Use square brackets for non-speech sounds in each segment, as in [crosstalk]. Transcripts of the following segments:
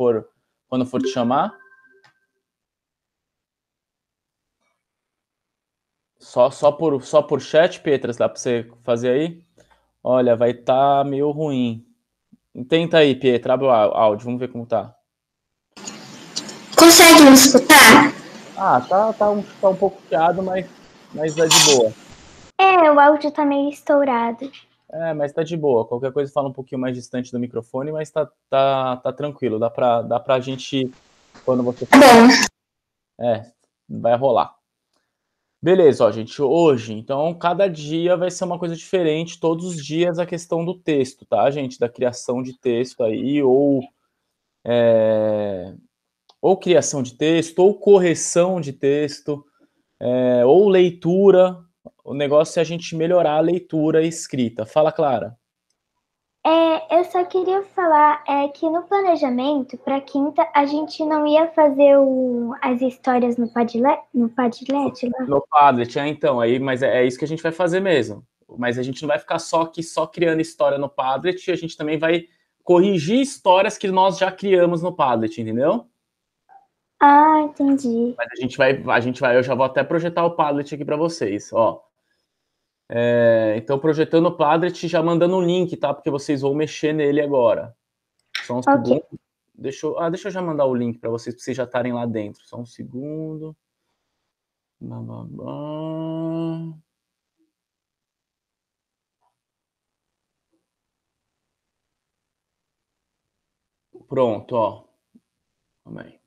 for quando for te chamar? Só, só, por, só por chat, Petras, dá para você fazer aí? Olha, vai estar tá meio ruim. Tenta aí, Pietra, abre o áudio, vamos ver como tá. Consegue me escutar? Ah, tá, tá, um, tá um pouco fiado, mas, mas é de boa. É, o áudio tá meio estourado. É, mas tá de boa. Qualquer coisa fala um pouquinho mais distante do microfone, mas tá, tá, tá tranquilo. Dá pra, dá pra gente. Quando você. É, vai rolar. Beleza, ó, gente. Hoje, então, cada dia vai ser uma coisa diferente. Todos os dias a questão do texto, tá, gente? Da criação de texto aí, ou. É, ou criação de texto, ou correção de texto, é, ou leitura, o negócio é a gente melhorar a leitura e escrita. Fala, Clara. É, eu só queria falar é, que no planejamento, para quinta, a gente não ia fazer o, as histórias no Padlet? No Padlet, lá. No Padlet, é, então. Aí, mas é, é, isso que a gente vai fazer mesmo. Mas a gente não vai ficar só aqui, só criando história no Padlet, a gente também vai corrigir histórias que nós já criamos no Padlet, entendeu? Ah, entendi. Mas a gente vai, a gente vai, eu já vou até projetar o Padlet aqui para vocês, ó. É, então, projetando o Padlet, já mandando um link, tá? Porque vocês vão mexer nele agora. Só um okay. segundo. Deixa eu, ah, deixa eu já mandar o link para vocês, para vocês já estarem lá dentro. Só um segundo. Bababá. Pronto, ó. Amém.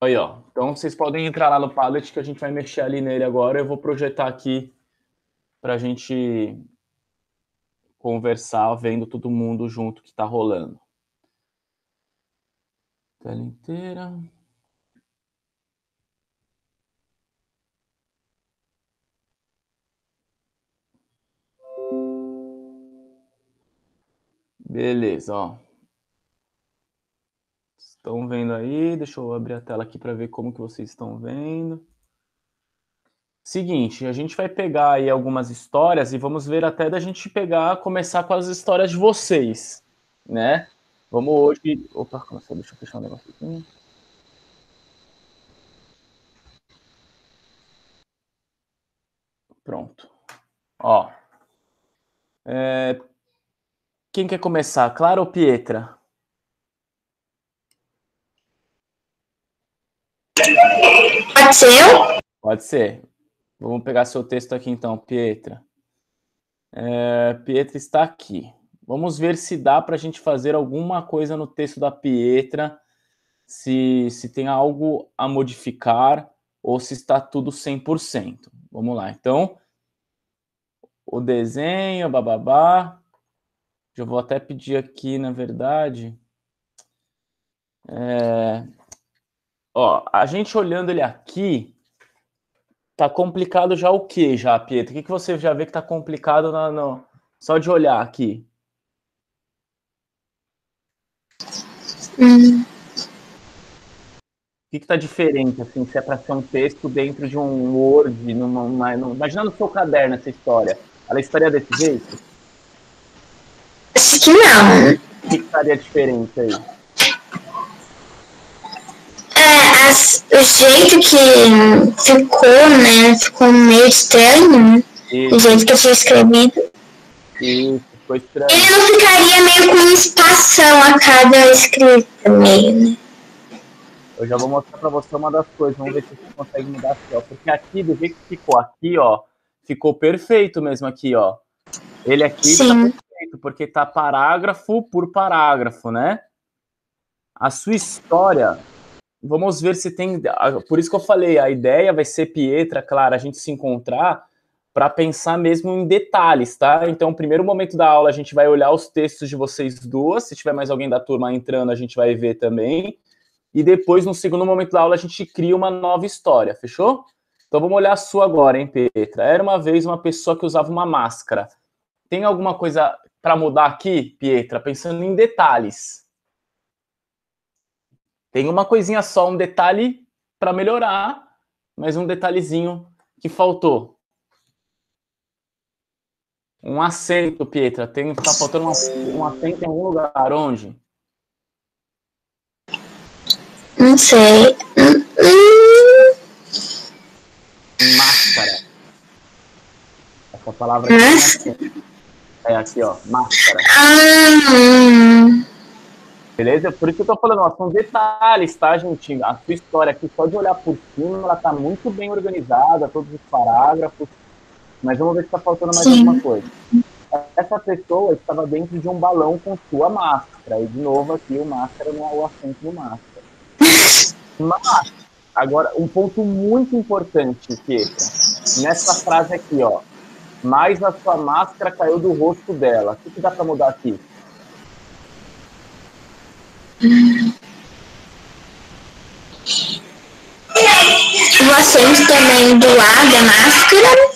Aí, ó. Então vocês podem entrar lá no pallet que a gente vai mexer ali nele agora. Eu vou projetar aqui para a gente conversar, vendo todo mundo junto que está rolando. Tela inteira. Beleza, ó. Estão vendo aí? Deixa eu abrir a tela aqui para ver como que vocês estão vendo. Seguinte, a gente vai pegar aí algumas histórias e vamos ver até da gente pegar, começar com as histórias de vocês, né? Vamos hoje. Opa, começou, deixa eu fechar um negócio aqui. Pronto. Ó. É... Quem quer começar? Clara ou Pietra? Pode ser eu? Pode ser. Vamos pegar seu texto aqui então, Pietra. É, Pietra está aqui. Vamos ver se dá para a gente fazer alguma coisa no texto da Pietra, se, se tem algo a modificar ou se está tudo 100%. Vamos lá, então. O desenho, bababá. Eu vou até pedir aqui, na verdade. É, Ó, a gente olhando ele aqui, tá complicado já o que já, Pietro? O que, que você já vê que tá complicado na, na... só de olhar aqui? Hum. O que tá diferente, assim, se é pra ser um texto dentro de um Word, numa, numa, numa, imaginando seu caderno essa história, ela estaria desse jeito? Acho que não. O que estaria diferente aí? o jeito que ficou, né? Ficou meio estranho, né? Isso. O jeito que foi escrevido. Isso, foi estranho. Ele não ficaria meio com uma a cada escrita, meio, né? Eu já vou mostrar pra você uma das coisas, vamos ver se você consegue mudar aqui, ó. Porque aqui, do jeito que ficou aqui, ó, ficou perfeito mesmo aqui, ó. Ele aqui tá Sim. tá perfeito, porque tá parágrafo por parágrafo, né? A sua história vamos ver se tem. Por isso que eu falei, a ideia vai ser Pietra, claro, a gente se encontrar para pensar mesmo em detalhes, tá? Então, o primeiro momento da aula, a gente vai olhar os textos de vocês duas. Se tiver mais alguém da turma entrando, a gente vai ver também. E depois, no segundo momento da aula, a gente cria uma nova história, fechou? Então, vamos olhar a sua agora, hein, Pietra? Era uma vez uma pessoa que usava uma máscara. Tem alguma coisa para mudar aqui, Pietra? Pensando em detalhes. Tem uma coisinha só, um detalhe para melhorar, mas um detalhezinho que faltou. Um acento, Pietra. Tem, tá faltando um, um acento em algum lugar. Onde? Não sei. Máscara. Essa palavra aqui. Mas... Né? É aqui, ó. Máscara. Ah. Hum. Beleza? Por isso que eu tô falando, são detalhes, tá, gente? A sua história aqui, só de olhar por cima, ela tá muito bem organizada, todos os parágrafos. Mas vamos ver se tá faltando mais Sim. alguma coisa. Essa pessoa estava dentro de um balão com sua máscara. E de novo aqui, o máscara não é o assunto do máscara. [laughs] Mas, agora, um ponto muito importante, Kika. Nessa frase aqui, ó. Mas a sua máscara caiu do rosto dela. O que, que dá pra mudar aqui? Vocês também doar da máscara?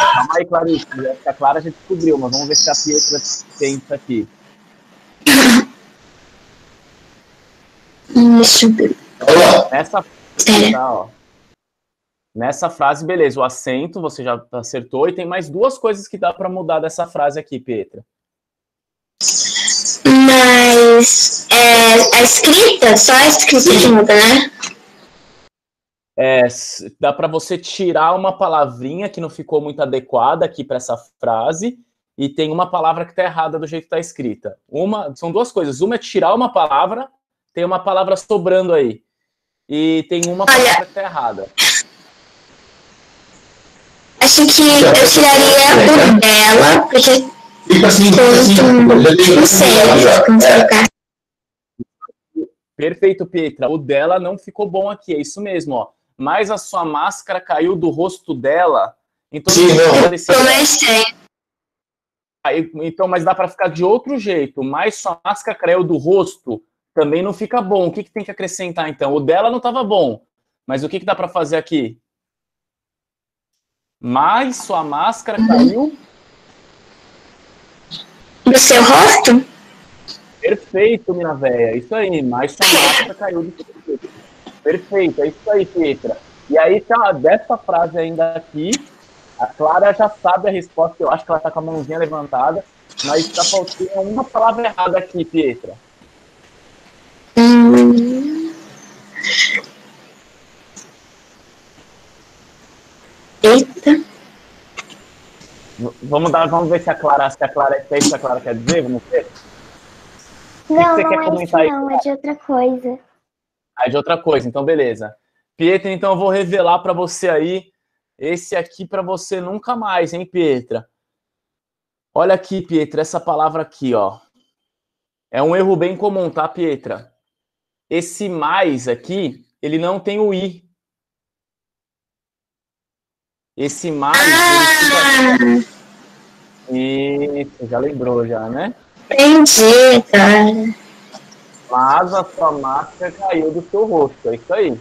Calma aí, Clarice. Já fica clara, a gente descobriu, mas vamos ver se a Pietra tem isso aqui. Hum, deixa eu ver. Essa tá, ó. Nessa frase, beleza, o acento você já acertou e tem mais duas coisas que dá para mudar dessa frase aqui, Petra Mas é, a escrita, só a escrita que muda, né? É, dá para você tirar uma palavrinha que não ficou muito adequada aqui para essa frase e tem uma palavra que está errada do jeito que está escrita. Uma, são duas coisas. Uma é tirar uma palavra, tem uma palavra sobrando aí e tem uma Olha, palavra que está errada acho que eu tiraria o dela, porque Fica tipo assim, fica tipo assim. Não sei, é. Perfeito, Petra. O dela não ficou bom aqui, é isso mesmo, ó. Mas a sua máscara caiu do rosto dela. Então, Sim, não. Desse... então, mas dá para ficar de outro jeito. Mas sua máscara caiu do rosto também não fica bom. O que, que tem que acrescentar então? O dela não estava bom. Mas o que, que dá para fazer aqui? Mas sua máscara uhum. caiu. Do seu rosto? Perfeito, minha véia. Isso aí. Mas sua máscara caiu do seu rosto. Perfeito. É isso aí, Pietra. E aí, tá, dessa frase ainda aqui, a Clara já sabe a resposta. Eu acho que ela tá com a mãozinha levantada. Mas tá faltando uma palavra errada aqui, Pietra. Hum. Eita. Vamos, dar, vamos ver se a Clara, se a Clara é a Clara quer dizer, vamos ver. Não, que não é isso, aí, não, é de outra coisa. Ah, é de outra coisa, então beleza. Pietra, então eu vou revelar para você aí esse aqui para você nunca mais, hein, Pietra? Olha aqui, Pietra, essa palavra aqui, ó. É um erro bem comum, tá, Pietra? Esse mais aqui, ele não tem o i. Esse mais. Ele Isso, já lembrou, já, né? Entendi, cara. Mas a sua máscara caiu do seu rosto, é isso aí.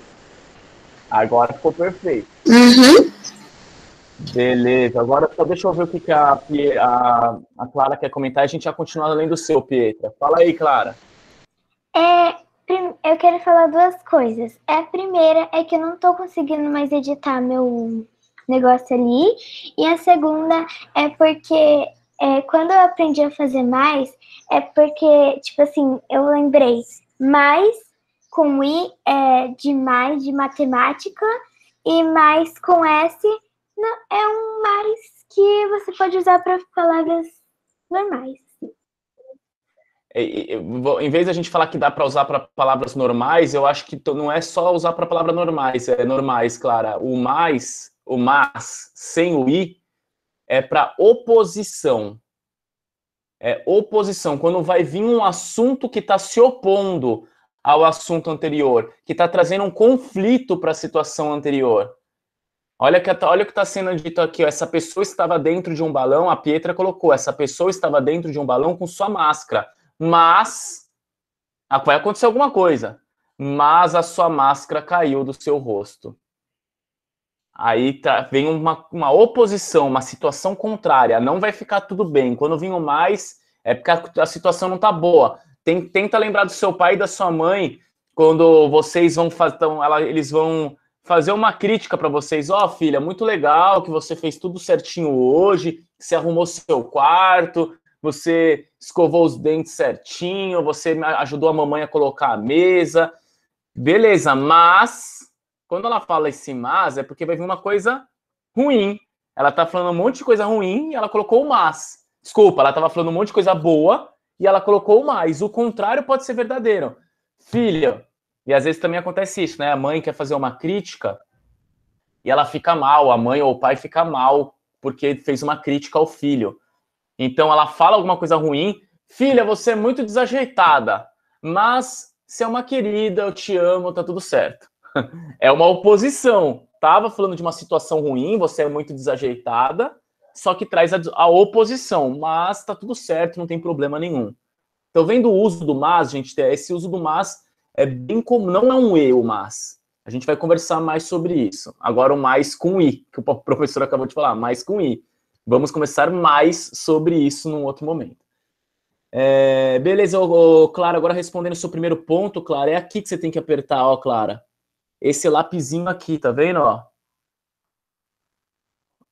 Agora ficou perfeito. Uhum. Beleza, agora só deixa eu ver o que, a, a, a Clara quer comentar e a gente já continua além do seu, Pietra. Fala aí, Clara. É, eu quero falar duas coisas. A primeira é que eu não tô conseguindo mais editar meu negócio ali. E a segunda é porque é, quando eu aprendi a fazer mais, é porque, tipo assim, eu lembrei mais com I é de mais de matemática e mais com S não, é um mais que você pode usar para palavras normais. Em vez da gente falar que dá para usar para palavras normais, eu acho que não é só usar para palavras normais, é normais, Clara. O mais o mas sem o i é para oposição. É oposição, quando vai vir um assunto que está se opondo ao assunto anterior, que está trazendo um conflito para a situação anterior. Olha, que, tá, olha o que está sendo dito aqui. Ó. Essa pessoa estava dentro de um balão, a Pietra colocou. Essa pessoa estava dentro de um balão com sua máscara. Mas ah, vai acontecer alguma coisa. Mas a sua máscara caiu do seu rosto. Aí tá, vem uma, uma oposição, uma situação contrária. Não vai ficar tudo bem. Quando vinho mais, é porque a, situação não tá boa. Tem, tenta lembrar do seu pai e da sua mãe quando vocês vão fazer. Então, eles vão fazer uma crítica para vocês. Ó, oh, filha, muito legal que você fez tudo certinho hoje, que você arrumou seu quarto, você escovou os dentes certinho, você ajudou a mamãe a colocar a mesa. Beleza, mas quando ela fala esse mas, é porque vai vir uma coisa ruim. Ela tá falando um monte de coisa ruim e ela colocou o mas. Desculpa, ela tava falando um monte de coisa boa e ela colocou o mais. O contrário pode ser verdadeiro. Filha, e às vezes também acontece isso, né? A mãe quer fazer uma crítica e ela fica mal, a mãe ou o pai fica mal porque fez uma crítica ao filho. Então ela fala alguma coisa ruim, filha, você é muito desajeitada, mas você é uma querida, eu te amo, tá tudo certo é uma oposição. Tava falando de uma situação ruim, você é muito desajeitada, só que traz a, a oposição, mas tá tudo certo, não tem problema nenhum. Então, vendo o uso do mas, gente, é, esse uso do mas é bem comum, não é um e o mas. A gente vai conversar mais sobre isso. Agora o mais com i, que o [laughs] professor acabou de falar, mais com i. Vamos começar mais sobre isso num outro momento. É, beleza, ô, ô, Clara, agora respondendo o seu primeiro ponto, Clara, é aqui que você tem que apertar, ó, Clara esse lapizinho aqui, tá vendo? Ó?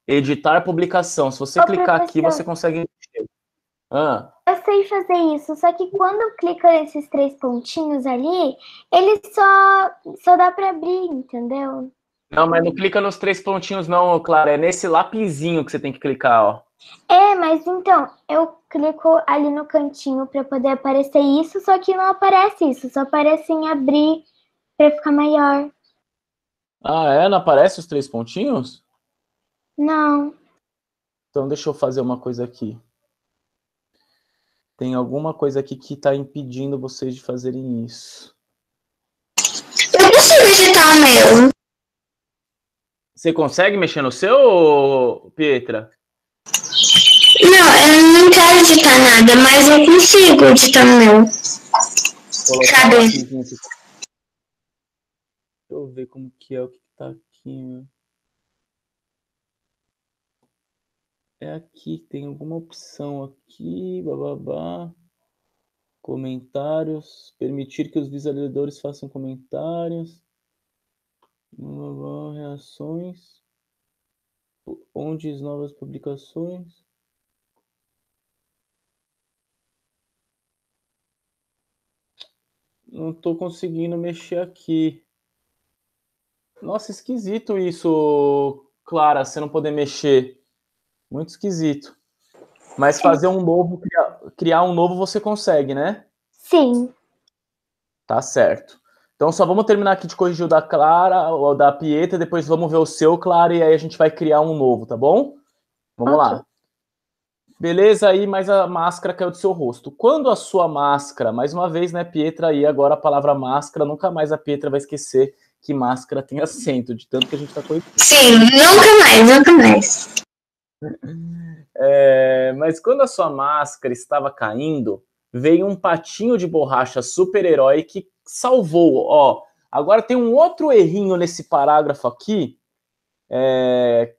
Editar publicação. Se você Ô, clicar aqui, você consegue. Ah. Eu sei fazer isso, só que quando clica nesses três pontinhos ali, ele só, só dá para abrir, entendeu? Não, mas não clica nos três pontinhos, não, Clara. É nesse lapizinho que você tem que clicar, ó. É, mas então, eu clico ali no cantinho para poder aparecer isso, só que não aparece isso, só aparece em abrir para ficar maior. Ah, é? Não aparece os três pontinhos? Não. Então deixa eu fazer uma coisa aqui. Tem alguma coisa aqui que está impedindo vocês de fazerem isso. Eu consigo digitar o meu. Você consegue mexer no seu, Pietra? Não, eu não quero digitar nada, mas eu consigo digitar o meu. Colocar Cadê? ver como que é o que está aqui. Né? É aqui, tem alguma opção aqui, bababá. Comentários, permitir que os visualizadores façam comentários. reações. Onde as novas publicações. não estou conseguindo mexer aqui. Nossa, esquisito isso, Clara, você não poder mexer. Muito esquisito. Mas Sim. fazer um novo, criar, criar um novo você consegue, né? Sim. Tá certo. Então só vamos terminar aqui de corrigir o da Clara, ou da Pieta, depois vamos ver o seu, Clara, e aí a gente vai criar um novo, tá bom? Vamos okay. lá. Beleza aí, mas a máscara caiu do seu rosto. Quando a sua máscara, mais uma vez, né, Pietra, Aí agora a palavra máscara, nunca mais a Pietra vai esquecer que máscara tem acento, de tanto que a gente está coitado. Sim, nunca mais, nunca mais. É, mas quando a sua máscara estava caindo, veio um patinho de borracha super-herói que salvou. Ó, agora tem um outro errinho nesse parágrafo aqui, é,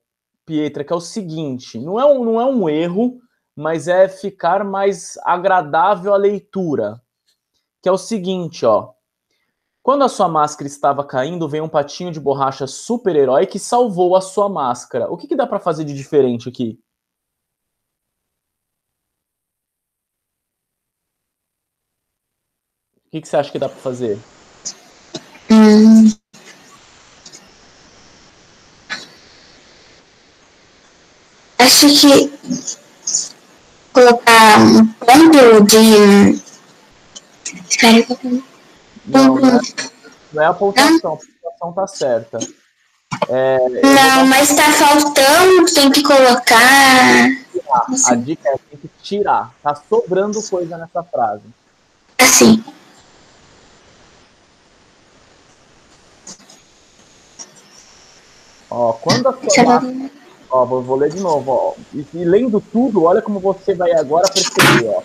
Pietra, que é o seguinte: não é um, não é um erro, mas é ficar mais agradável a leitura. Que é o seguinte, ó. Quando a sua máscara estava caindo, veio um patinho de borracha super-herói que salvou a sua máscara. O que, que dá para fazer de diferente aqui? O que, que você acha que dá para fazer? Acho que colocar um ponto de. Espera, não, não é, uhum. não é a pontuação, a pontuação tá certa. É, não, mas tá faltando, tem que colocar. A assim. dica é tem que tirar. Tá sobrando coisa nessa frase. Assim. Ó, quando a Ó, vou, vou, ler de novo, ó. E, e, lendo tudo, olha como você vai agora perceber, ó.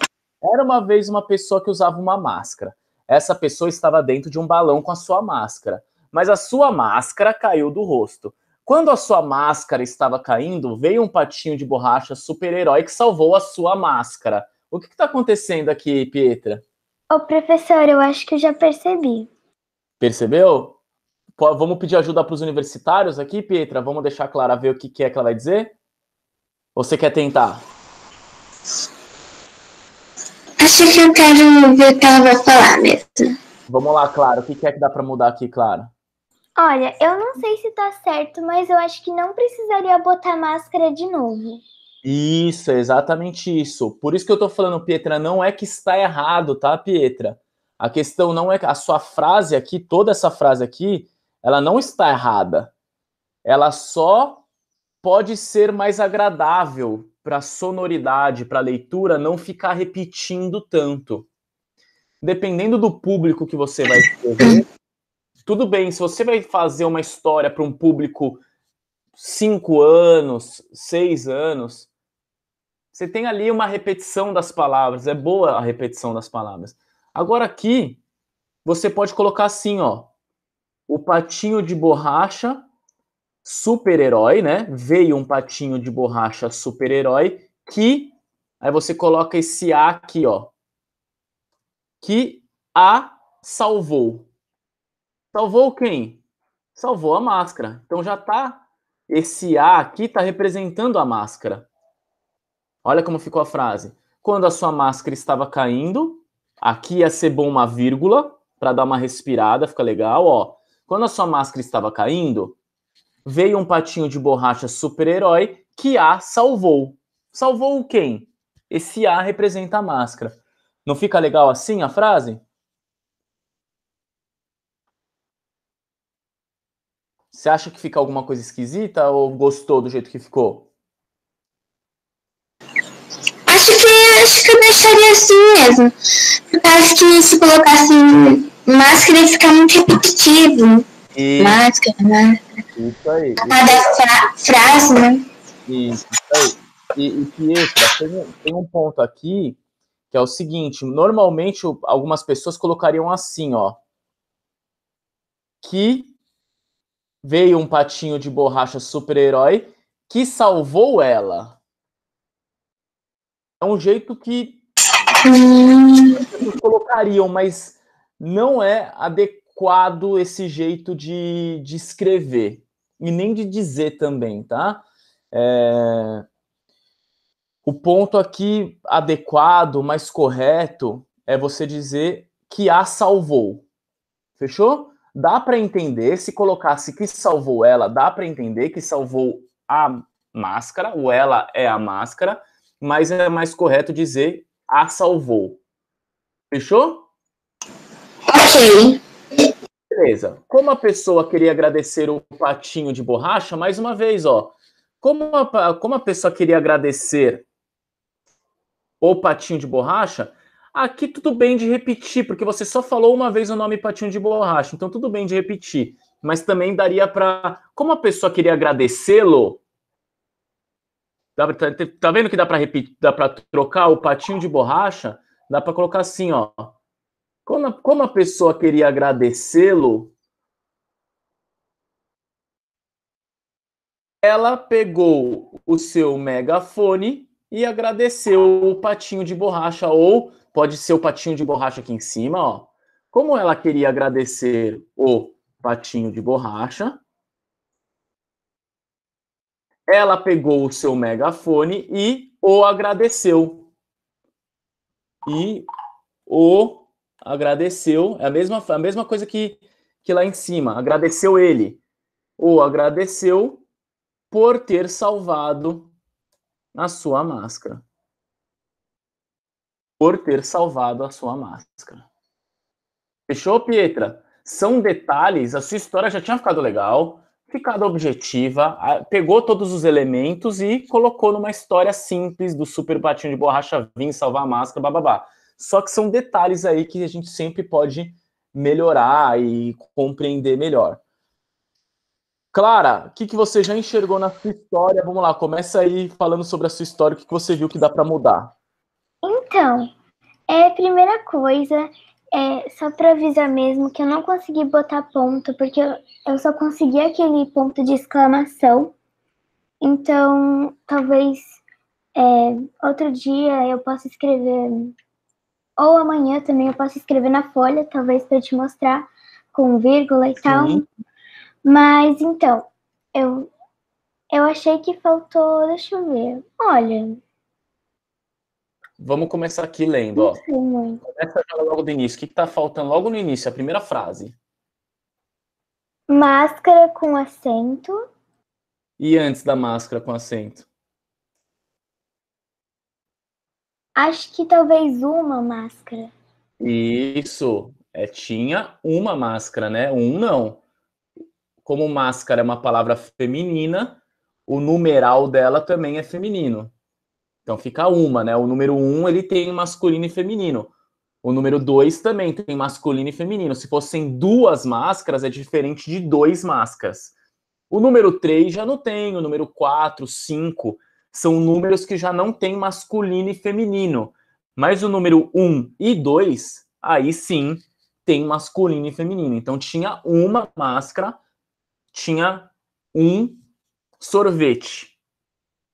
Era uma vez uma pessoa que usava uma máscara essa pessoa estava dentro de um balão com a sua máscara, mas a sua máscara caiu do rosto. Quando a sua máscara estava caindo, veio um patinho de borracha super-herói que salvou a sua máscara. O que está acontecendo aqui, Pietra? Ô, oh, professor, eu acho que eu já percebi. Percebeu? vamos pedir ajuda para os universitários aqui, Pietra? Vamos deixar a Clara ver o que, que é que ela vai dizer? Ou você quer tentar? Acho que eu quero ver o que ela vai falar mesmo. Vamos lá, Clara. O que é que dá para mudar aqui, Clara? Olha, eu não sei se tá certo, mas eu acho que não precisaria botar máscara de novo. Isso, exatamente isso. Por isso que eu tô falando, Pietra, não é que está errado, tá, Pietra? A questão não é a sua frase aqui, toda essa frase aqui, ela não está errada. Ela só pode ser mais agradável para sonoridade, para leitura não ficar repetindo tanto. Dependendo do público que você vai escrever, tudo bem, se você vai fazer uma história para um público cinco anos, seis anos, você tem ali uma repetição das palavras, é boa a repetição das palavras. Agora aqui, você pode colocar assim, ó, o patinho de borracha super-herói, né? Veio um patinho de borracha super-herói que aí você coloca esse A aqui, ó. Que A salvou. Salvou quem? Salvou a máscara. Então já tá esse A aqui tá representando a máscara. Olha como ficou a frase. Quando a sua máscara estava caindo, aqui ia ser bom uma vírgula para dar uma respirada, fica legal, ó. Quando a sua máscara estava caindo, veio um patinho de borracha super-herói que A salvou. Salvou quem? Esse A representa a máscara. Não fica legal assim a frase? Você acha que fica alguma coisa esquisita ou gostou do jeito que ficou? Acho que, acho que eu deixaria assim mesmo. Por causa que se colocasse assim, máscara ia ficar muito repetitivo. E... Máscara, né? Isso aí. Cada frase, né? Isso, isso aí. E, e Pietra, tem, tem um ponto aqui que é o seguinte: normalmente algumas pessoas colocariam assim, ó. Que veio um patinho de borracha super-herói que salvou ela. É um jeito que hum. colocariam, mas não é adequado adequado esse jeito de, de escrever e nem de dizer também, tá? É... O ponto aqui adequado, mais correto, é você dizer que a salvou. Fechou? Dá para entender, se colocasse que salvou ela, dá para entender que salvou a máscara, ou ela é a máscara, mas é mais correto dizer a salvou. Fechou? Ok. Beleza. Como a pessoa queria agradecer o patinho de borracha, mais uma vez, ó. Como a, como a pessoa queria agradecer o patinho de borracha, aqui tudo bem de repetir, porque você só falou uma vez o nome patinho de borracha, então tudo bem de repetir. Mas também daria para. Como a pessoa queria agradecê-lo, tá, tá, vendo que dá para repetir, dá para trocar o patinho de borracha? Dá para colocar assim, ó. Como a, a pessoa queria agradecê-lo, ela pegou o seu megafone e agradeceu o patinho de borracha, ou pode ser o patinho de borracha aqui em cima, ó. Como ela queria agradecer o patinho de borracha, ela pegou o seu megafone e o agradeceu. E o agradeceu, é a mesma, a mesma coisa que, que lá em cima, agradeceu ele, ou agradeceu por ter salvado a sua máscara. Por ter salvado a sua máscara. Fechou, Pietra? São detalhes, a sua história já tinha ficado legal, ficado objetiva, pegou todos os elementos e colocou numa história simples do super patinho de borracha vir salvar a máscara, bababá. Só que são detalhes aí que a gente sempre pode melhorar e compreender melhor. Clara, o que, que você já enxergou na sua história? Vamos lá, começa aí falando sobre a sua história, o que, que você viu que dá para mudar. Então, é primeira coisa, é só para avisar mesmo que eu não consegui botar ponto, porque eu, eu só consegui aquele ponto de exclamação. Então, talvez é, outro dia eu possa escrever ou amanhã também eu posso escrever na folha, talvez para te mostrar com vírgula e Sim. tal. Mas então, eu eu achei que faltou, deixa eu ver. Olha, Vamos começar aqui lendo, ó. Começa logo do início. O que está faltando logo no início? A primeira frase. Máscara com acento. E antes da máscara com acento? Acho que talvez uma máscara. Isso. É, tinha uma máscara, né? Um não. Como máscara é uma palavra feminina, o numeral dela também é feminino. Então fica uma, né? O número um ele tem masculino e feminino. O número dois também tem masculino e feminino. Se fossem duas máscaras, é diferente de dois máscaras. O número três já não tem, o número quatro, cinco são números que já não tem masculino e feminino. Mas o número 1 e 2, aí sim tem masculino e feminino. Então tinha uma máscara, tinha um sorvete.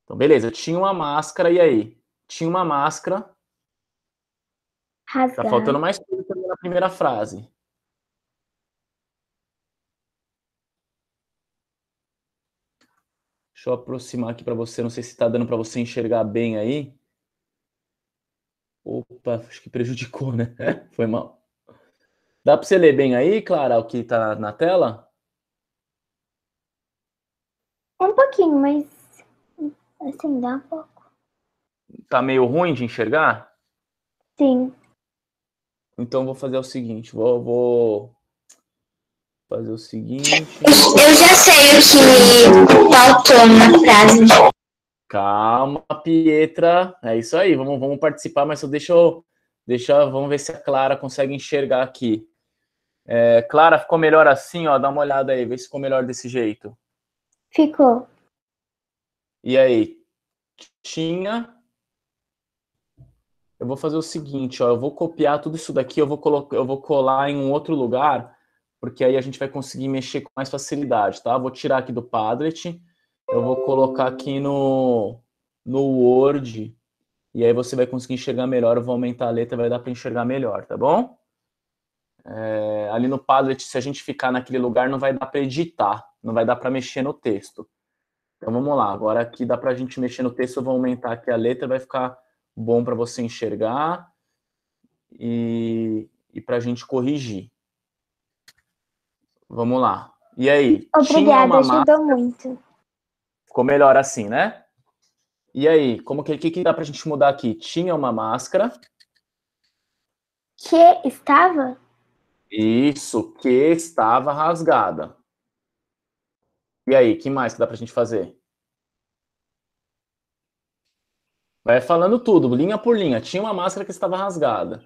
Então, beleza, tinha uma máscara, e aí? Tinha uma máscara. Tá Rasgar. Tá faltando mais coisa na primeira frase. Deixa eu aproximar aqui para você. Não sei se está dando para você enxergar bem aí. Opa, acho que prejudicou, né? [laughs] Foi mal. Dá para você ler bem aí, Clara, o que está na tela? Um pouquinho, mas assim dá um pouco. Tá meio ruim de enxergar? Sim. Então vou fazer o seguinte, vou, vou fazer o seguinte. Eu já sei o que faltou na frase. Calma, Pietra. É isso aí, vamos, vamos participar, mas só deixa eu. Deixa, vamos ver se a Clara consegue enxergar aqui. É, Clara, ficou melhor assim, ó. Dá uma olhada aí, vê se ficou melhor desse jeito. Ficou. E aí? Tinha. Eu vou fazer o seguinte, ó. Eu vou copiar tudo isso daqui, eu vou, colocar, eu vou colar em um outro lugar porque aí a gente vai conseguir mexer com mais facilidade, tá? Vou tirar aqui do Padlet, eu vou colocar aqui no, no Word, e aí você vai conseguir enxergar melhor, eu vou aumentar a letra, vai dar para enxergar melhor, tá bom? É, ali no Padlet, se a gente ficar naquele lugar, não vai dar para editar, não vai dar para mexer no texto. Então vamos lá, agora aqui dá para a gente mexer no texto, eu vou aumentar aqui a letra, vai ficar bom para você enxergar e, e para a gente corrigir. Vamos lá. E aí? Obrigada, ajudou muito. Ficou melhor assim, né? E aí, como que, que, que dá pra gente mudar aqui? Tinha uma máscara. Que estava? Isso, que estava rasgada. E aí, que mais que dá pra gente fazer? Vai falando tudo, linha por linha. Tinha uma máscara que estava rasgada.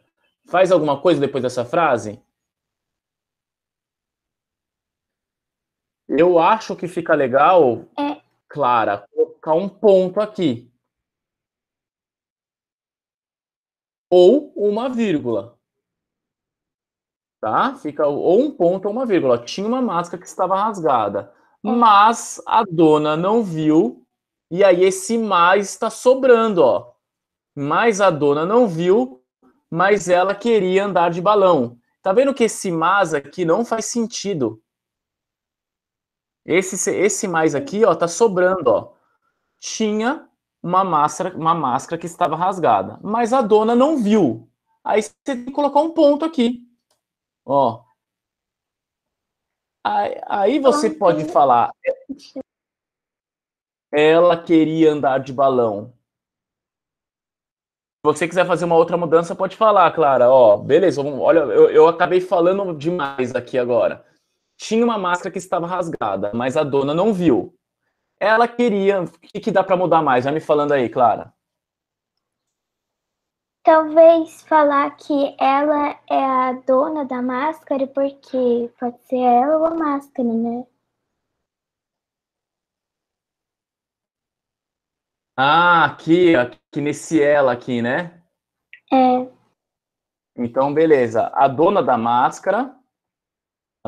Faz alguma coisa depois dessa frase? Eu acho que fica legal, é. Clara, colocar um ponto aqui. Ou uma vírgula. Tá? Fica ou um ponto ou uma vírgula. Tinha uma máscara que estava rasgada, é. mas a dona não viu. E aí esse mais está sobrando, ó. Mas a dona não viu, mas ela queria andar de balão. Tá vendo que esse mas aqui não faz sentido? Esse, esse mais aqui, ó, tá sobrando, ó. Tinha uma máscara, uma máscara que estava rasgada, mas a dona não viu. Aí você tem que colocar um ponto aqui, ó. Aí, aí você pode falar, ela queria andar de balão. Se você quiser fazer uma outra mudança, pode falar, Clara. Ó, beleza, vamos, olha, eu, eu acabei falando demais aqui agora tinha uma máscara que estava rasgada, mas a dona não viu. Ela queria. O que, que dá para mudar mais? Já me falando aí, Clara. Talvez falar que ela é a dona da máscara, porque pode ser ela ou a máscara, né? Ah, aqui, aqui nesse ela aqui, né? É. Então, beleza. A dona da máscara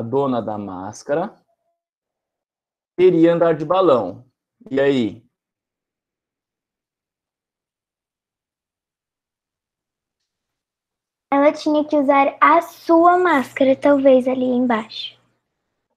a dona da máscara teria andar de balão. E aí? Ela tinha que usar a sua máscara, talvez ali embaixo.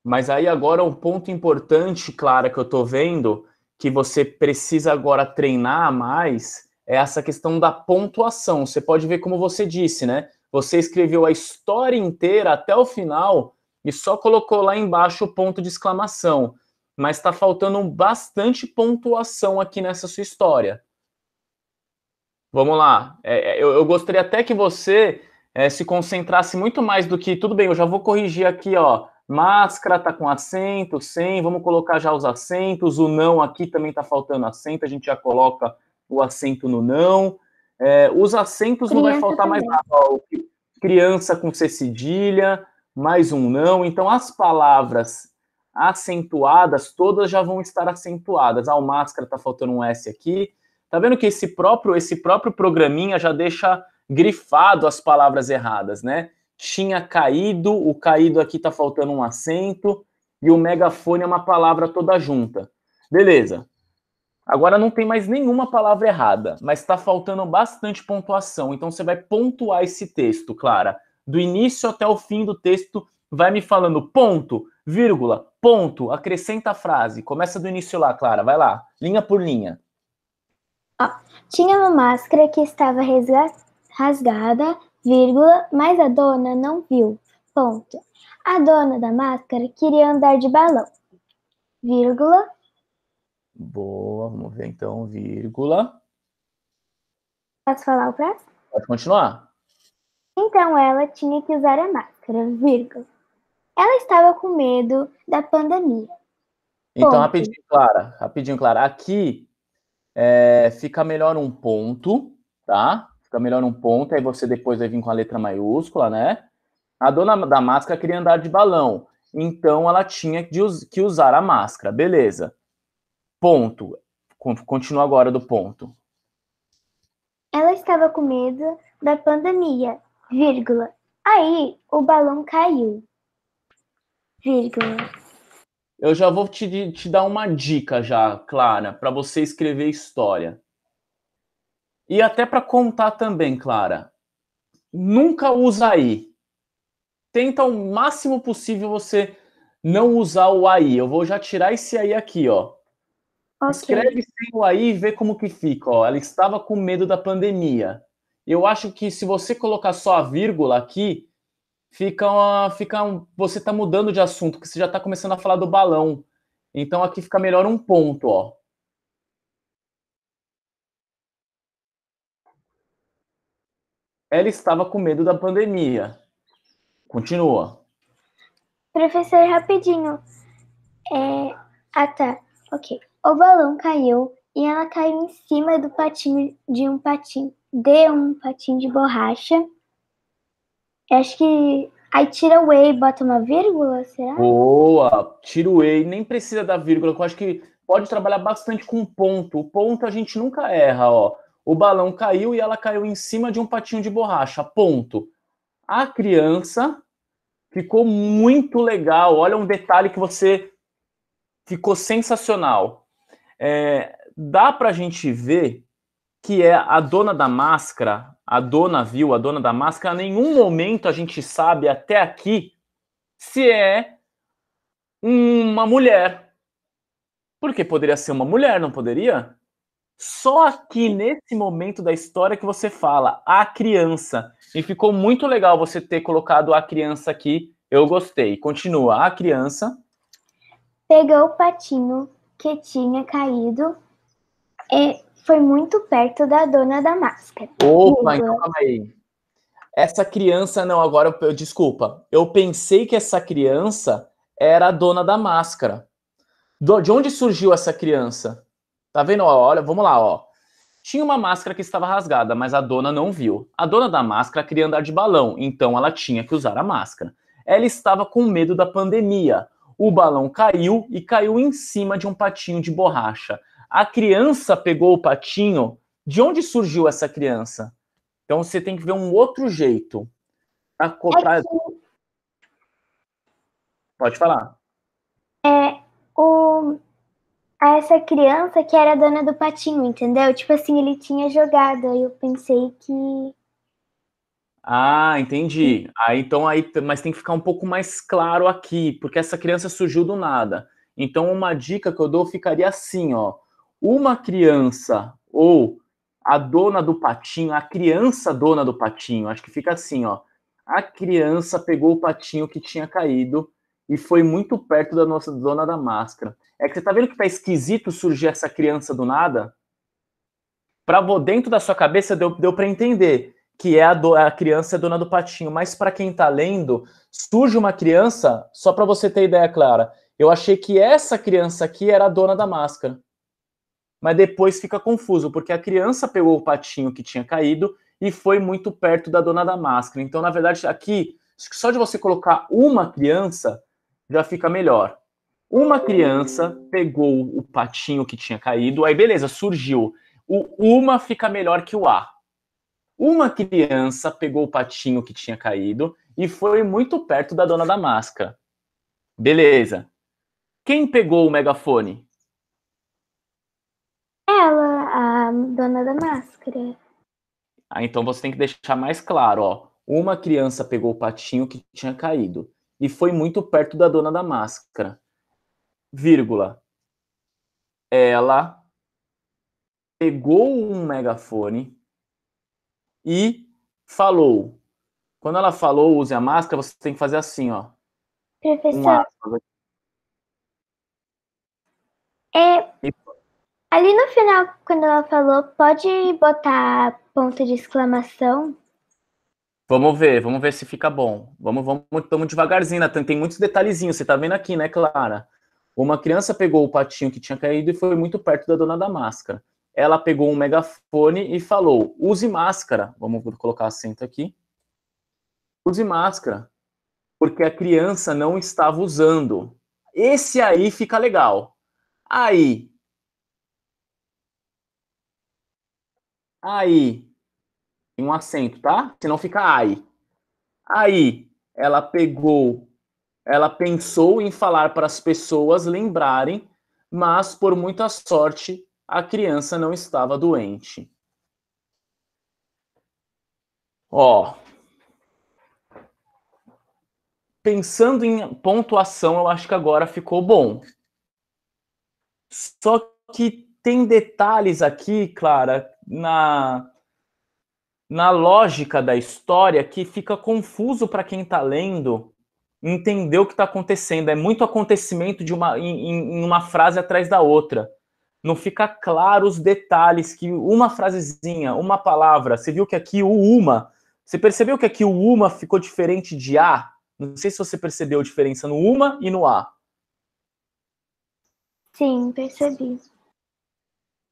Mas aí agora um ponto importante, Clara, que eu tô vendo, que você precisa agora treinar mais, é essa questão da pontuação. Você pode ver como você disse, né? Você escreveu a história inteira até o final, e só colocou lá embaixo o ponto de exclamação. Mas está faltando bastante pontuação aqui nessa sua história. Vamos lá. É, é, eu, eu, gostaria até que você é, se concentrasse muito mais do que. Tudo bem, eu já vou corrigir aqui, ó. Máscara tá com acento, sem. Vamos colocar já os acentos. O não aqui também tá faltando acento. A gente já coloca o acento no não. É, os acentos Criança não vai faltar também. mais nada. Ó, criança com C cedilha mais um não. Então, as palavras acentuadas, todas já vão estar acentuadas. Ah, o máscara tá faltando um S aqui. Tá vendo que esse próprio esse próprio programinha já deixa grifado as palavras erradas, né? Tinha caído, o caído aqui tá faltando um acento e o megafone é uma palavra toda junta. Beleza. Agora não tem mais nenhuma palavra errada, mas está faltando bastante pontuação. Então você vai pontuar esse texto, Clara do início até o fim do texto, vai me falando ponto, vírgula, ponto, acrescenta a frase. Começa do início lá, Clara, vai lá, linha por linha. tinha uma máscara que estava rasgada, vírgula, mas a dona não viu, ponto. A dona da máscara queria andar de balão, vírgula. Boa, vamos ver então, vírgula. Posso falar o próximo? Pode continuar. Então ela tinha que usar a máscara, vírgula. Ela estava com medo da pandemia. Então, ponto. rapidinho, Clara, rapidinho, Clara. Aqui é, fica melhor um ponto, tá? Fica melhor um ponto, aí você depois vai vir com a letra maiúscula, né? A dona da máscara queria andar de balão, então ela tinha que usar a máscara, beleza. Ponto. Continua agora do ponto. Ela estava com medo da pandemia, Vírgula. Aí o balão caiu. Vírgula. Eu já vou te, te dar uma dica já, Clara, para você escrever história. E até para contar também, Clara. Nunca usa aí. Tenta o máximo possível você não usar o aí. Eu vou já tirar esse aí aqui, ó. Okay. Escreve sem o aí e vê como que fica, ó. Ela estava com medo da pandemia. Eu acho que se você colocar só a vírgula aqui, fica uma, fica um, você está mudando de assunto, que você já está começando a falar do balão. Então aqui fica melhor um ponto, ó. Ela estava com medo da pandemia. Continua. Professor, rapidinho. É... Ah, tá. Ok. O balão caiu e ela caiu em cima do patinho de um patinho dê um patinho de borracha. Acho que. Aí tira o whey e bota uma vírgula, será? Boa! Tira o whey, nem precisa da vírgula, eu acho que pode trabalhar bastante com ponto. O ponto a gente nunca erra, ó. O balão caiu e ela caiu em cima de um patinho de borracha. Ponto. A criança ficou muito legal. Olha um detalhe que você ficou sensacional. É, dá para a gente ver que é a dona da máscara, a dona viu, a dona da máscara, a nenhum momento a gente sabe até aqui se é uma mulher. Porque poderia ser uma mulher, não poderia? Só aqui nesse momento da história que você fala a criança. E ficou muito legal você ter colocado a criança aqui. Eu gostei. Continua. A criança pegou o patinho que tinha caído e foi muito perto da dona da máscara. Opa, então, então calma aí. Essa criança, não, agora eu, desculpa. Eu pensei que essa criança era a dona da máscara. Do, de onde surgiu essa criança? Tá vendo? Ó, olha, vamos lá, ó. Tinha uma máscara que estava rasgada, mas a dona não viu. A dona da máscara queria andar de balão, então ela tinha que usar a máscara. Ela estava com medo da pandemia. O balão caiu e caiu em cima de um patinho de borracha a criança pegou o patinho, de onde surgiu essa criança? Então você tem que ver um outro jeito. A É que... Pode falar. É o essa criança que era dona do patinho, entendeu? Tipo assim, ele tinha jogado, aí eu pensei que ah, entendi. Ah, então aí, mas tem que ficar um pouco mais claro aqui, porque essa criança surgiu do nada. Então uma dica que eu dou ficaria assim, ó uma criança ou a dona do patinho, a criança dona do patinho, acho que fica assim, ó. A criança pegou o patinho que tinha caído e foi muito perto da nossa dona da máscara. É que você tá vendo que tá esquisito surgir essa criança do nada? Para dentro da sua cabeça deu, deu para entender que é a, do, a criança é dona do patinho, mas para quem tá lendo, surge uma criança, só para você ter ideia clara. Eu achei que essa criança aqui era a dona da máscara mas depois fica confuso, porque a criança pegou o patinho que tinha caído e foi muito perto da dona da máscara. Então, na verdade, aqui, só de você colocar uma criança, já fica melhor. Uma criança pegou o patinho que tinha caído, aí beleza, surgiu. O uma fica melhor que o a. Uma criança pegou o patinho que tinha caído e foi muito perto da dona da máscara. Beleza. Quem pegou o megafone? Ela, a dona da máscara. Ah, então você tem que deixar mais claro, ó. Uma criança pegou o patinho que tinha caído e foi muito perto da dona da máscara. Vírgula. Ela pegou um megafone e falou. Quando ela falou, use a máscara, você tem que fazer assim, ó. Professor. Um é, Ali no final, quando ela falou, pode botar ponto de exclamação? Vamos ver, vamos ver se fica bom. Vamos, vamos, vamos devagarzinho, Natan. Tem muitos detalhezinhos, você tá vendo aqui, né, Clara? Uma criança pegou o patinho que tinha caído e foi muito perto da dona da máscara. Ela pegou um megafone e falou: use máscara. Vamos colocar acento aqui. Use máscara, porque a criança não estava usando. Esse aí fica legal. Aí, Aí, em um acento, tá? Senão fica aí. Aí, ela pegou, ela pensou em falar para as pessoas lembrarem, mas por muita sorte, a criança não estava doente. Ó. Pensando em pontuação, eu acho que agora ficou bom. Só que tem detalhes aqui, Clara, na, na lógica da história que fica confuso para quem está lendo entender o que está acontecendo. É muito acontecimento de uma, em, em, uma frase atrás da outra. Não fica claro os detalhes que uma frasezinha, uma palavra. Você viu que aqui o uma. Você percebeu que aqui o uma ficou diferente de a? Não sei se você percebeu a diferença no uma e no a. Sim, percebi.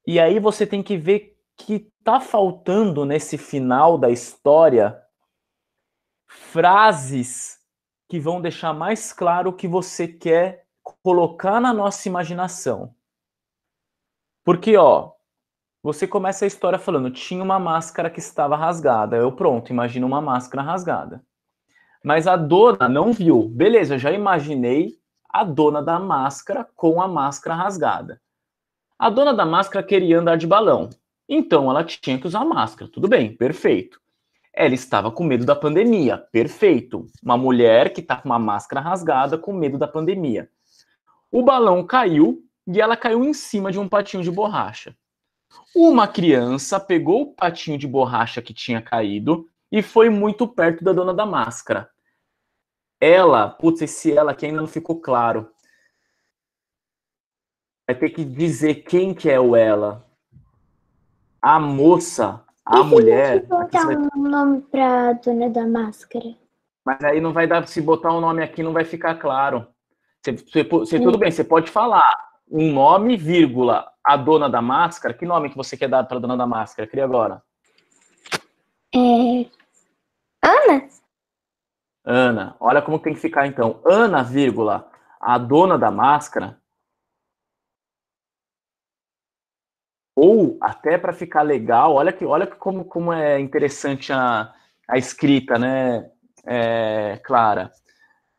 E aí você tem que ver que tá faltando nesse final da história frases que vão deixar mais claro o que você quer colocar na nossa imaginação. Porque, ó, você começa a história falando: tinha uma máscara que estava rasgada. Eu, pronto, imagino uma máscara rasgada. Mas a dona não viu. Beleza, já imaginei a dona da máscara com a máscara rasgada. A dona da máscara queria andar de balão. Então ela tinha que usar máscara. Tudo bem, perfeito. Ela estava com medo da pandemia. Perfeito. Uma mulher que está com uma máscara rasgada com medo da pandemia. O balão caiu e ela caiu em cima de um patinho de borracha. Uma criança pegou o patinho de borracha que tinha caído e foi muito perto da dona da máscara. Ela, putz, esse ela que ainda não ficou claro. Vai ter que dizer quem que é o ela a moça, a e mulher. Se a botar um nome pra dona da máscara. Mas aí não vai dar, se botar um nome aqui não vai ficar claro. Você, você, você tudo bem, você pode falar um nome, vírgula, a dona da máscara. Que nome que você quer dar pra dona da máscara? Cria agora. É... Ana? Ana, olha como tem que ficar então. Ana, vírgula, a dona da máscara ou até para ficar legal, olha que olha que como, como é interessante a, a escrita, né, é, Clara?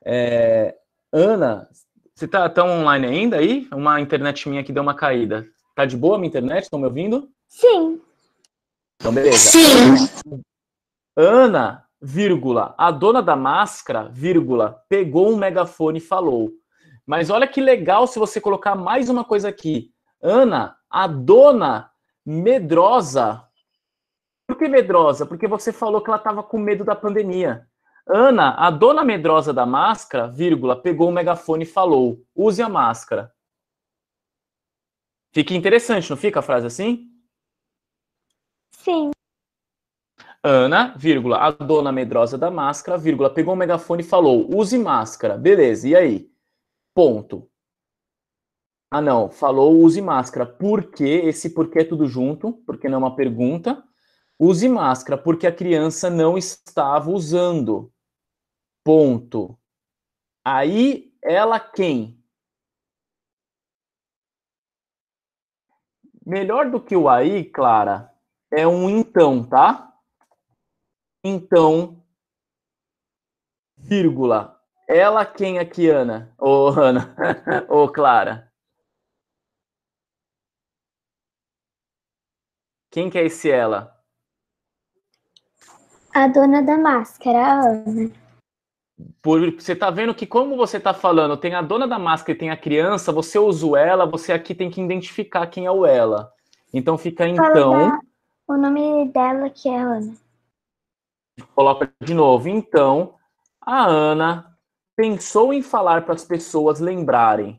É, Ana, você tá tão tá online ainda aí? Uma internet minha que deu uma caída. Tá de boa a minha internet? Estão me ouvindo? Sim. Então, beleza. Sim. Ana, vírgula, a dona da máscara, vírgula, pegou um megafone e falou. Mas olha que legal se você colocar mais uma coisa aqui. Ana, a dona medrosa. Por que medrosa? Porque você falou que ela estava com medo da pandemia. Ana, a dona medrosa da máscara, vírgula, pegou o megafone e falou: use a máscara. Fica interessante, não fica a frase assim? Sim. Ana, vírgula, a dona medrosa da máscara, vírgula, pegou o megafone e falou: use máscara. Beleza, e aí? Ponto. Ah, não, falou use máscara. Por quê? Esse porquê é tudo junto, porque não é uma pergunta. Use máscara, porque a criança não estava usando. Ponto. Aí, ela quem? Melhor do que o aí, Clara, é um então, tá? Então, vírgula. Ela quem aqui, Ana? Ô, oh, Ana. [laughs] Ô, oh, Clara. Quem que é esse ela? A dona da máscara, a Ana. Por, você tá vendo que como você tá falando, tem a dona da máscara e tem a criança, você usa o ela, você aqui tem que identificar quem é o ela. Então fica então. o nome dela que é Ana. Coloca de novo. Então, a Ana pensou em falar para as pessoas lembrarem.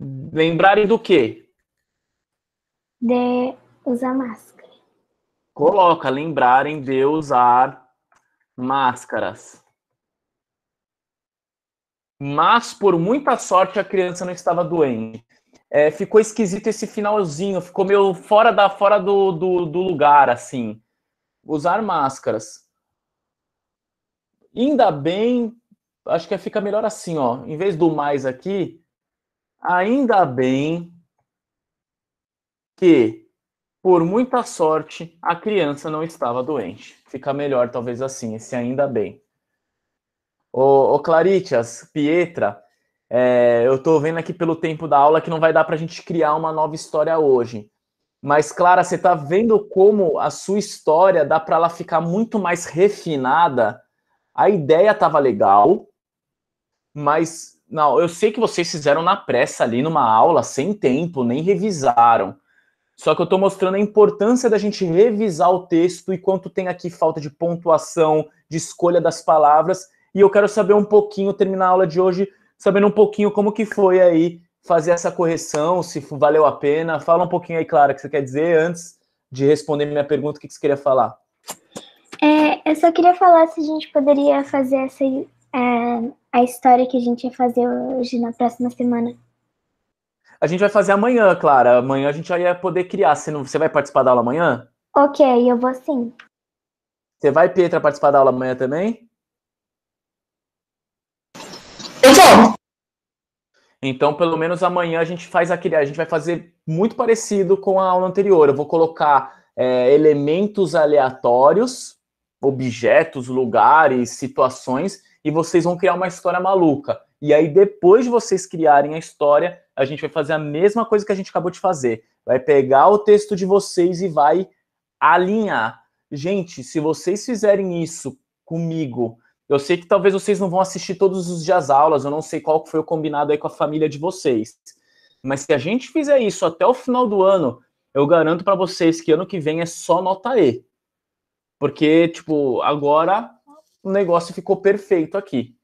Lembrarem do quê? de usar máscara. Coloca lembrarem de usar máscaras. Mas, por muita sorte, a criança não estava doente. É, ficou esquisito esse finalzinho, ficou meio fora da fora do, do, do lugar, assim. Usar máscaras. Ainda bem, acho que fica melhor assim, ó. Em vez do mais aqui, ainda bem que, por muita sorte, a criança não estava doente. Fica melhor, talvez assim, esse ainda bem. Ô, ô Claritias, Pietra, é, eu estou vendo aqui pelo tempo da aula que não vai dar para a gente criar uma nova história hoje. Mas, Clara, você está vendo como a sua história dá para ela ficar muito mais refinada? A ideia estava legal, mas não, eu sei que vocês fizeram na pressa ali numa aula, sem tempo, nem revisaram. Só que eu estou mostrando a importância da gente revisar o texto e quanto tem aqui falta de pontuação, de escolha das palavras. E eu quero saber um pouquinho, terminar a aula de hoje, sabendo um pouquinho como que foi aí fazer essa correção, se valeu a pena. Fala um pouquinho aí, Clara, o que você quer dizer antes de responder minha pergunta, o que você queria falar? É, eu só queria falar se a gente poderia fazer essa, é, a história que a gente ia fazer hoje na próxima semana. A gente vai fazer amanhã, Clara. Amanhã a gente já ia poder criar. Você, não... você vai participar da aula amanhã? Ok, eu vou sim. Você vai, Pedro participar da aula amanhã também? Eu vou. Então, pelo menos amanhã a gente faz a criar. A gente vai fazer muito parecido com a aula anterior. Eu vou colocar é, elementos aleatórios, objetos, lugares, situações, e vocês vão criar uma história maluca. E aí, depois de vocês criarem a história, a gente vai fazer a mesma coisa que a gente acabou de fazer. Vai pegar o texto de vocês e vai alinhar. Gente, se vocês fizerem isso comigo, eu sei que talvez vocês não vão assistir todos os dias aulas, eu não sei qual foi o combinado aí com a família de vocês. Mas se a gente fizer isso até o final do ano, eu garanto para vocês que ano que vem é só nota E. Porque, tipo, agora o negócio ficou perfeito aqui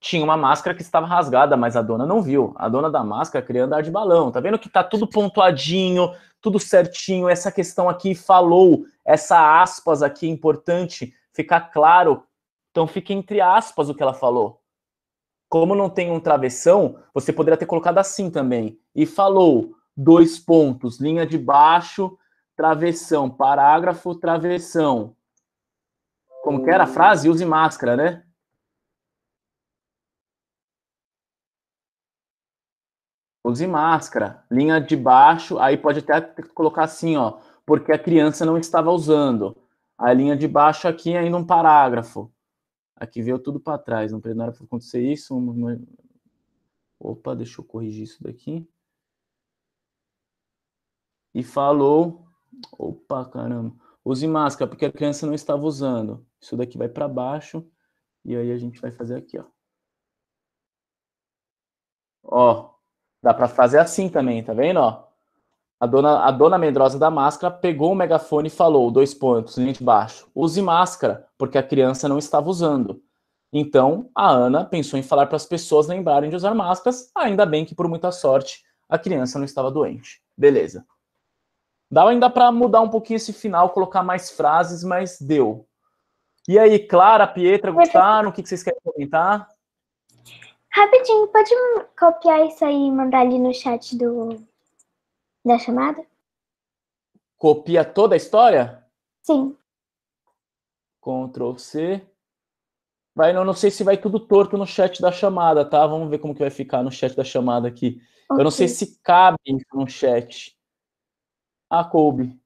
tinha uma máscara que estava rasgada, mas a dona não viu. A dona da máscara queria andar de balão. Tá vendo que tá tudo pontuadinho, tudo certinho. Essa questão aqui falou, essa aspas aqui é importante ficar claro. Então fica entre aspas o que ela falou. Como não tem um travessão, você poderia ter colocado assim também. E falou, dois pontos, linha de baixo, travessão, parágrafo, travessão. Como que era a hum. frase? Use máscara, né? use máscara. Linha de baixo, aí pode até colocar assim, ó, porque a criança não estava usando. A linha de baixo aqui é ainda um parágrafo. Aqui veio tudo para trás, não era para acontecer isso. Opa, deixa eu corrigir isso daqui. E falou, opa, caramba, use máscara, porque a criança não estava usando. Isso daqui vai para baixo e aí a gente vai fazer aqui, ó. Ó, Dá para fazer assim também, tá vendo? Ó? A dona, a dona medrosa da máscara pegou o megafone e falou, dois pontos, linha de baixo, use máscara, porque a criança não estava usando. Então, a Ana pensou em falar para as pessoas lembrarem de usar máscaras, ainda bem que, por muita sorte, a criança não estava doente. Beleza. Dá ainda para mudar um pouquinho esse final, colocar mais frases, mas deu. E aí, Clara, Pietra, gostaram? O que vocês querem comentar? Rapidinho, pode copiar isso aí e mandar ali no chat do da chamada? Copia toda a história? Sim. Ctrl C. Vai, não, não sei se vai tudo torto no chat da chamada, tá? Vamos ver como que vai ficar no chat da chamada aqui. Okay. Eu não sei se cabe no chat. Ah, coube.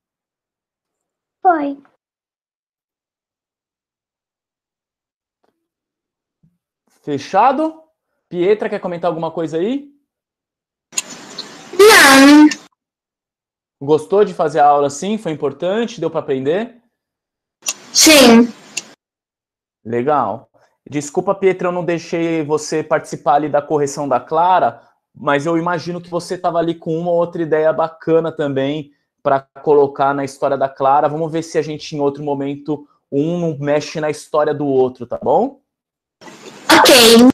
Foi. Fechado? Pietra, quer comentar alguma coisa aí? Não. Gostou de fazer a aula sim? Foi importante? Deu para aprender? Sim. Legal. Desculpa, Pietra, eu não deixei você participar ali da correção da Clara, mas eu imagino que você estava ali com uma outra ideia bacana também para colocar na história da Clara. Vamos ver se a gente, em outro momento, um mexe na história do outro, tá bom? Ok.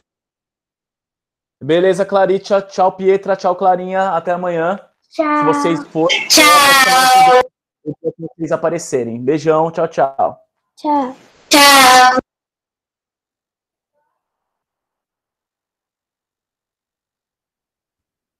Beleza, Claritia. tchau, Pietra, tchau, Clarinha, até amanhã. Tchau. Se vocês forem, tchau. vocês aparecerem. Beijão, tchau, tchau. Tchau. Tchau.